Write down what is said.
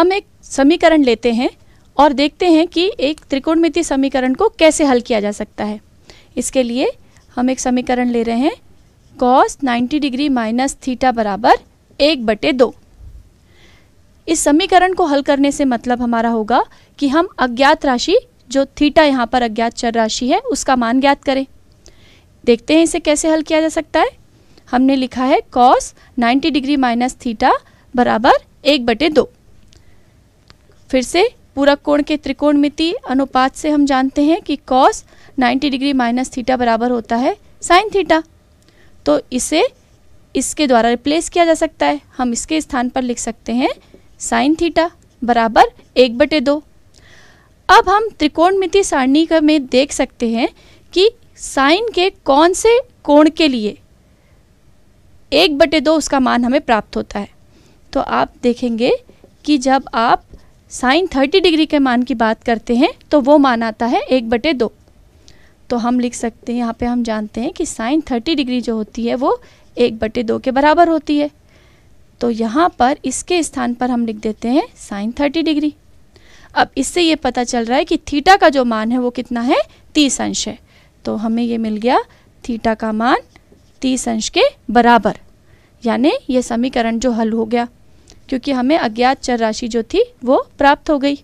हम एक समीकरण लेते हैं और देखते हैं कि एक त्रिकोणमिति समीकरण को कैसे हल किया जा सकता है इसके लिए हम एक समीकरण ले रहे हैं कॉस 90 डिग्री माइनस थीटा बराबर एक बटे दो इस समीकरण को हल करने से मतलब हमारा होगा कि हम अज्ञात राशि जो थीटा यहाँ पर अज्ञात चर राशि है उसका मान ज्ञात करें देखते हैं इसे कैसे हल किया जा सकता है हमने लिखा है कॉस 90 डिग्री माइनस थीटा बराबर एक बटे दो फिर से पूरा कोण के त्रिकोणमिति अनुपात से हम जानते हैं कि कॉस 90 डिग्री माइनस थीटा बराबर होता है साइन थीटा तो इसे इसके द्वारा रिप्लेस किया जा सकता है हम इसके स्थान पर लिख सकते हैं साइन थीटा बराबर एक बटे दो अब हम त्रिकोणमिति सारणी में देख सकते हैं कि साइन के कौन से कोण के लिए एक बटे दो उसका मान हमें प्राप्त होता है तो आप देखेंगे कि जब आप साइन थर्टी डिग्री के मान की बात करते हैं तो वो मान आता है एक बटे दो तो हम लिख सकते हैं यहाँ पे हम जानते हैं कि साइन थर्टी डिग्री जो होती है वो एक बटे दो के बराबर होती है तो यहाँ पर इसके स्थान पर हम लिख देते हैं साइन थर्टी डिग्री अब इससे ये पता चल रहा है कि थीटा का जो मान है वो कितना है तीस अंश है तो हमें ये मिल गया थीटा का मान तीस अंश के बराबर यानी यह समीकरण जो हल हो गया क्योंकि हमें अज्ञात चर राशि जो थी वो प्राप्त हो गई